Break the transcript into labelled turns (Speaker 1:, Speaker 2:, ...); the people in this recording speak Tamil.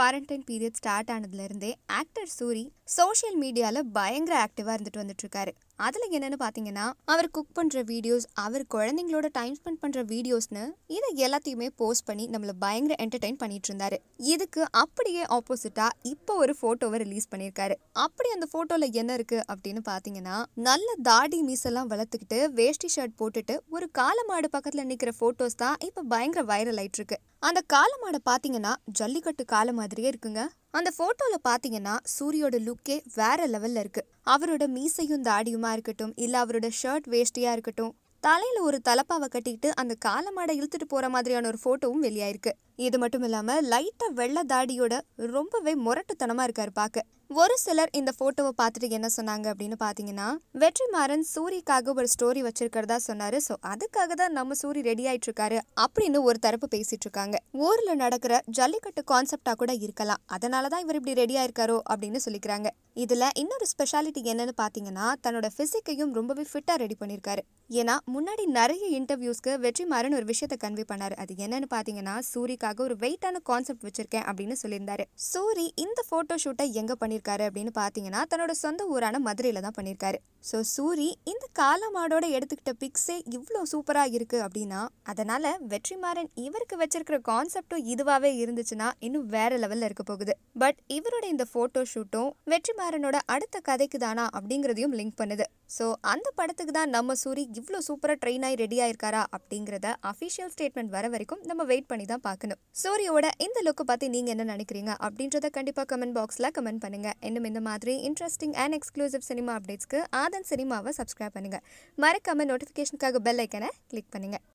Speaker 1: குவாரண்டைன் பீரியட் ஸ்டார்ட் ஆனதுலேருந்தே ஆக்டர் சூரி சோஷியல் மீடியாவில் பயங்கர ஆக்டிவாக இருந்துட்டு வந்துட்டுருக்காரு அதில் என்னென்னு பார்த்தீங்கன்னா அவர் குக் பண்ணுற வீடியோஸ் அவர் குழந்தைங்களோட டைம் ஸ்பெண்ட் பண்ணுற வீடியோஸ்னு இதை எல்லாத்தையுமே போஸ்ட் பண்ணி நம்மளை பயங்கர என்டர்டைன் பண்ணிட்டு இருந்தாரு இதுக்கு அப்படியே ஆப்போசிட்டாக இப்போ ஒரு ஃபோட்டோவை ரிலீஸ் பண்ணியிருக்காரு அப்படி அந்த ஃபோட்டோவில் என்ன இருக்குது அப்படின்னு பார்த்தீங்கன்னா நல்ல தாடி மீசெல்லாம் வளர்த்துக்கிட்டு வேஷ்டி ஷர்ட் போட்டுட்டு ஒரு காலமாடு பக்கத்தில் நிற்கிற ஃபோட்டோஸ் தான் இப்போ பயங்கர வைரல் ஆயிட்டு இருக்கு அந்த காலமாடை பார்த்தீங்கன்னா ஜல்லிக்கட்டு காலமாடு மாதிரியே இருக்குங்க அந்த ஃபோட்டோவில் பார்த்தீங்கன்னா சூரியோட லுக்கே வேற லெவலில் இருக்குது அவரோட மீசையும் தாடியுமா இருக்கட்டும் இல்லை அவரோட ஷர்ட் வேஷ்டியாக இருக்கட்டும் தலையில் ஒரு தலப்பாவை கட்டிக்கிட்டு அந்த காலமாடை இழுத்துட்டு போகிற மாதிரியான ஒரு ஃபோட்டோவும் வெளியாயிருக்கு இது மட்டும் இல்லாமல் லைட்டாக வெள்ளை தாடியோட ரொம்பவே முரட்டுத்தனமாக இருக்கார் பார்க்க ஒரு சிலர் இந்த ஃபோட்டோவை பார்த்துட்டு என்ன சொன்னாங்க அப்படின்னு பார்த்தீங்கன்னா வெற்றிமாறன் சூரியக்காக ஒரு ஸ்டோரி வச்சிருக்கிறதா சொன்னாரு ஸோ அதுக்காக தான் நம்ம சூரிய ரெடி ஆயிட்டு இருக்காரு அப்படின்னு ஒரு தரப்பு பேசிட்டு இருக்காங்க ஊர்ல நடக்கிற ஜல்லிக்கட்டு கான்செப்டா கூட இருக்கலாம் அதனால தான் இவர் இப்படி ரெடி ஆயிருக்காரோ அப்படின்னு சொல்லிக்கிறாங்க இதுல இன்னொரு ஸ்பெஷாலிட்டி என்னன்னு பார்த்தீங்கன்னா தன்னோட பிசிக்கையும் ரொம்பவே ஃபிட்டா ரெடி பண்ணியிருக்காரு ஏன்னா முன்னாடி நிறைய இன்டர்வியூஸ்க்கு வெற்றிமாறன் ஒரு விஷயத்த கன்வே பண்ணாரு அது என்னன்னு பார்த்தீங்கன்னா சூரியக்காக லுக்காக ஒரு வெயிட்டான கான்செப்ட் வச்சிருக்கேன் அப்படின்னு சொல்லியிருந்தாரு சூரி இந்த போட்டோ ஷூட்டை எங்க பண்ணியிருக்காரு அப்படின்னு பாத்தீங்கன்னா தன்னோட சொந்த ஊரான மதுரையில தான் பண்ணியிருக்காரு ஸோ சூரி இந்த காலமாடோட எடுத்துக்கிட்ட பிக்ஸே இவ்வளோ சூப்பராக இருக்கு அப்படின்னா அதனால் வெற்றிமாறன் இவருக்கு வச்சிருக்கிற கான்செப்டும் இதுவாகவே இருந்துச்சுன்னா இன்னும் வேற லெவலில் இருக்க போகுது பட் இவரோட இந்த ஃபோட்டோ ஷூட்டும் வெற்றிமாறனோட அடுத்த கதைக்கு தானா அப்படிங்கிறதையும் லிங்க் பண்ணுது ஸோ அந்த படத்துக்கு தான் நம்ம சூரி இவ்வளோ சூப்பராக ட்ரெயின் ஆகி ரெடி ஆயிருக்காரா அப்படிங்கிறத அஃபிஷியல் ஸ்டேட்மெண்ட் வர வரைக்கும் நம்ம வெயிட் பண்ணி தான் பார்க்கணும் சூரியோட இந்த லுக்கை பற்றி நீங்கள் என்ன நினைக்கிறீங்க அப்படின்றத கண்டிப்பாக கமெண்ட் பாக்ஸில் கமெண்ட் பண்ணுங்கள் இன்னும் இந்த மாதிரி இன்ட்ரெஸ்டிங் அண்ட் எக்ஸ்க்ளூசிவ் சினிமா அப்டேட்ஸ்க்கு ஆதன் சினிமாவை சப்ஸ்கிரைப் பண்ணுங்கள் மறக்காமல் நோட்டிஃபிகேஷனுக்காக பெல் ஐக்கனை கிளிக் பண்ணுங்கள்